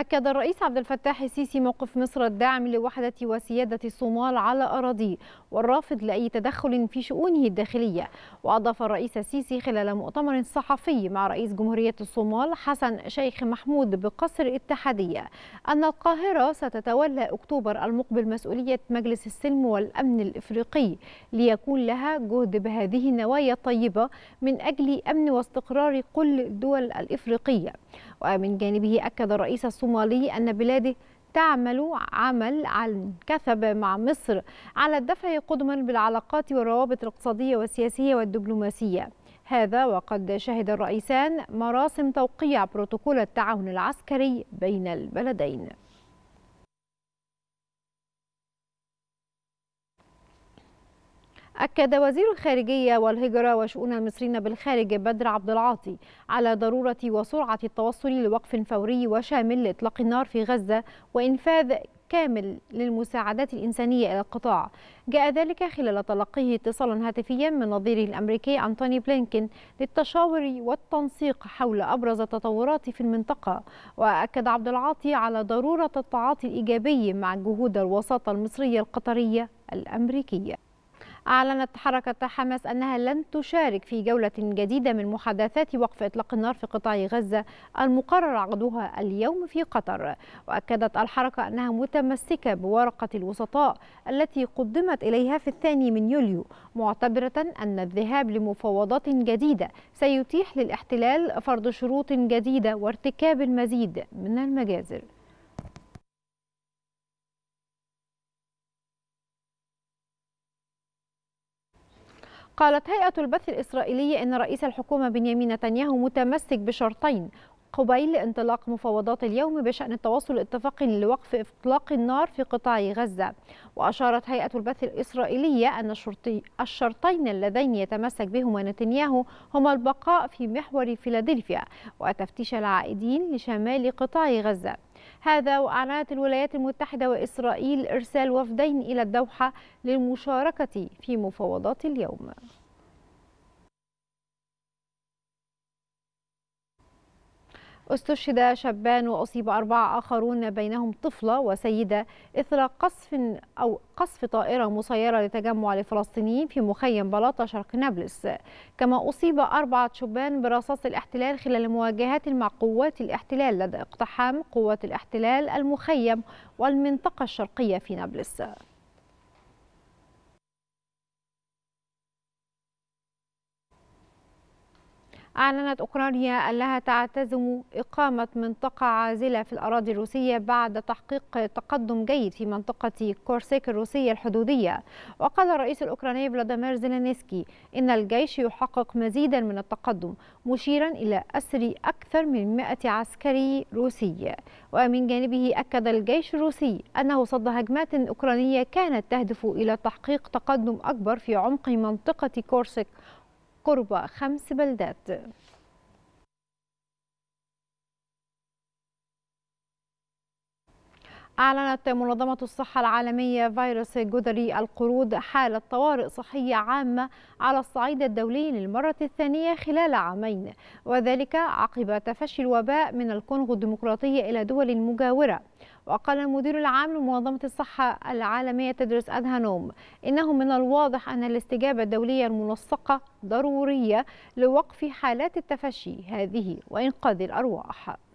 أكد الرئيس عبد الفتاح السيسي موقف مصر الداعم لوحدة وسيادة الصومال على أراضيه والرافض لأي تدخل في شؤونه الداخلية وأضاف الرئيس السيسي خلال مؤتمر صحفي مع رئيس جمهورية الصومال حسن شيخ محمود بقصر الاتحادية أن القاهرة ستتولى أكتوبر المقبل مسؤولية مجلس السلم والأمن الإفريقي ليكون لها جهد بهذه النوايا الطيبة من أجل أمن واستقرار كل الدول الإفريقية ومن جانبه أكد الرئيس الصومال الصومالي أن بلاده تعمل عمل عن كثب مع مصر على الدفع قدما بالعلاقات والروابط الاقتصادية والسياسية والدبلوماسية هذا وقد شهد الرئيسان مراسم توقيع بروتوكول التعاون العسكري بين البلدين أكد وزير الخارجية والهجرة وشؤون المصريين بالخارج بدر عبد العاطي على ضرورة وسرعة التوصل لوقف فوري وشامل لإطلاق النار في غزة وإنفاذ كامل للمساعدات الإنسانية إلى القطاع جاء ذلك خلال تلقيه اتصالا هاتفيا من نظيره الأمريكي أنتوني بلينكن للتشاور والتنسيق حول أبرز التطورات في المنطقة وأكد عبد العاطي على ضرورة التعاطي الإيجابي مع جهود الوساطة المصرية القطرية الأمريكية أعلنت حركة حماس أنها لن تشارك في جولة جديدة من محادثات وقف إطلاق النار في قطاع غزة المقرر عقدها اليوم في قطر وأكدت الحركة أنها متمسكة بورقة الوسطاء التي قدمت إليها في الثاني من يوليو معتبرة أن الذهاب لمفاوضات جديدة سيتيح للاحتلال فرض شروط جديدة وارتكاب المزيد من المجازر قالت هيئة البث الإسرائيلية إن رئيس الحكومة بنيامين نتنياهو متمسك بشرطين قبيل انطلاق مفاوضات اليوم بشأن التواصل الاتفاقي لوقف إطلاق النار في قطاع غزة وأشارت هيئة البث الإسرائيلية أن الشرطين اللذين يتمسك بهما نتنياهو هما البقاء في محور فيلادلفيا وتفتيش العائدين لشمال قطاع غزة هذا وأعلنت الولايات المتحدة وإسرائيل إرسال وفدين إلى الدوحة للمشاركة في مفاوضات اليوم استشهد شابان وأصيب أربعة آخرون بينهم طفلة وسيدة إثر قصف أو قصف طائرة مسيرة لتجمع الفلسطينيين في مخيم بلاطة شرق نابلس كما أصيب أربعة شبان برصاص الاحتلال خلال مواجهات مع قوات الاحتلال لدى اقتحام قوات الاحتلال المخيم والمنطقة الشرقية في نابلس أعلنت أوكرانيا أنها تعتزم إقامة منطقة عازلة في الأراضي الروسية بعد تحقيق تقدم جيد في منطقة كورسيك الروسية الحدودية وقال الرئيس الأوكراني فلاديمير زيلينسكي إن الجيش يحقق مزيدا من التقدم مشيرا إلى أسر أكثر من 100 عسكري روسي ومن جانبه أكد الجيش الروسي أنه صد هجمات أوكرانية كانت تهدف إلى تحقيق تقدم أكبر في عمق منطقة كورسيك قرب خمس بلدات أعلنت منظمة الصحة العالمية فيروس جدري القرود حالة طوارئ صحية عامة على الصعيد الدولي للمرة الثانية خلال عامين وذلك عقب تفشي الوباء من الكونغو الديمقراطية إلى دول مجاورة وقال المدير العام لمنظمة الصحة العالمية تدرس أدهانوم إنه من الواضح أن الاستجابة الدولية المنسقة ضرورية لوقف حالات التفشي هذه وإنقاذ الأرواح